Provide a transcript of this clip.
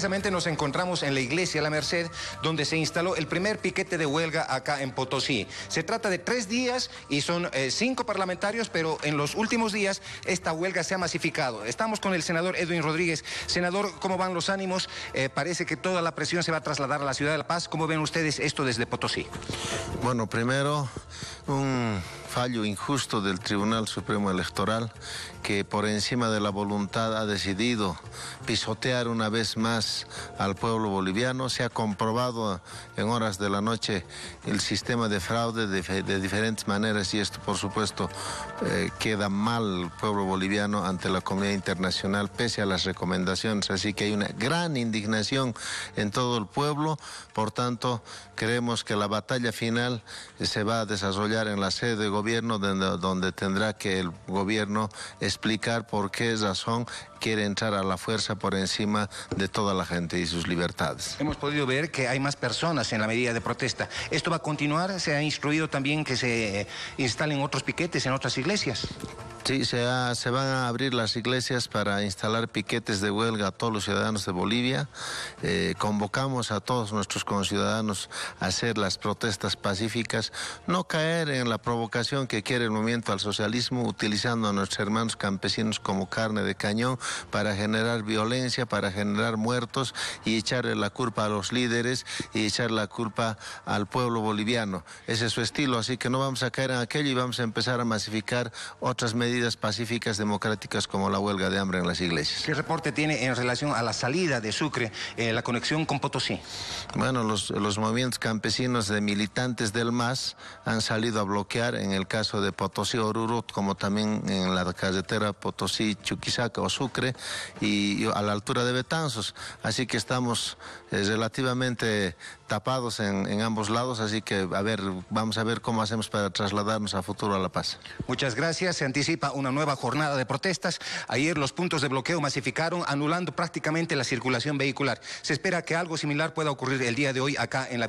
Precisamente nos encontramos en la iglesia La Merced, donde se instaló el primer piquete de huelga acá en Potosí. Se trata de tres días y son eh, cinco parlamentarios, pero en los últimos días esta huelga se ha masificado. Estamos con el senador Edwin Rodríguez. Senador, ¿cómo van los ánimos? Eh, parece que toda la presión se va a trasladar a la ciudad de La Paz. ¿Cómo ven ustedes esto desde Potosí? Bueno, primero fallo injusto del Tribunal Supremo Electoral que por encima de la voluntad ha decidido pisotear una vez más al pueblo boliviano. Se ha comprobado en horas de la noche el sistema de fraude de, diferentes maneras y esto por supuesto eh, queda mal el pueblo boliviano ante la comunidad internacional pese a las recomendaciones. Así que hay una gran indignación en todo el pueblo. Por tanto, creemos que la batalla final se va a desarrollar en la sede de gobierno donde, donde tendrá que el gobierno explicar por qué razón quiere entrar a la fuerza por encima de toda la gente y sus libertades. Hemos podido ver que hay más personas en la medida de protesta. ¿Esto va a continuar? ¿Se ha instruido también que se eh, instalen otros piquetes en otras iglesias? Sí, se, van a abrir las iglesias para instalar piquetes de huelga a todos los ciudadanos de Bolivia. Eh, convocamos a todos nuestros conciudadanos a hacer las protestas pacíficas, no caer en la provocación que quiere el movimiento al socialismo, utilizando a nuestros hermanos campesinos como carne de cañón para generar violencia, para generar muertos y echarle la culpa a los líderes y echar la culpa al pueblo boliviano. Ese es su estilo, así que no vamos a caer en aquello y vamos a empezar a masificar otras medidas pacíficas democráticas como la huelga de hambre en las iglesias. ¿Qué reporte tiene en relación a la salida de Sucre, eh, la conexión con Potosí? Bueno, los, movimientos campesinos de militantes del MAS han salido a bloquear en el caso de Potosí Orurut, como también en la carretera Potosí Chuquisaca o Sucre y, a la altura de Betanzos. Así que estamos eh, relativamente tapados en, ambos lados, así que a ver, vamos a ver cómo hacemos para trasladarnos a futuro a La Paz. Muchas gracias. Se anticipa una nueva jornada de protestas. Ayer los puntos de bloqueo masificaron, anulando prácticamente la circulación vehicular. Se espera que algo similar pueda ocurrir el día de hoy acá en la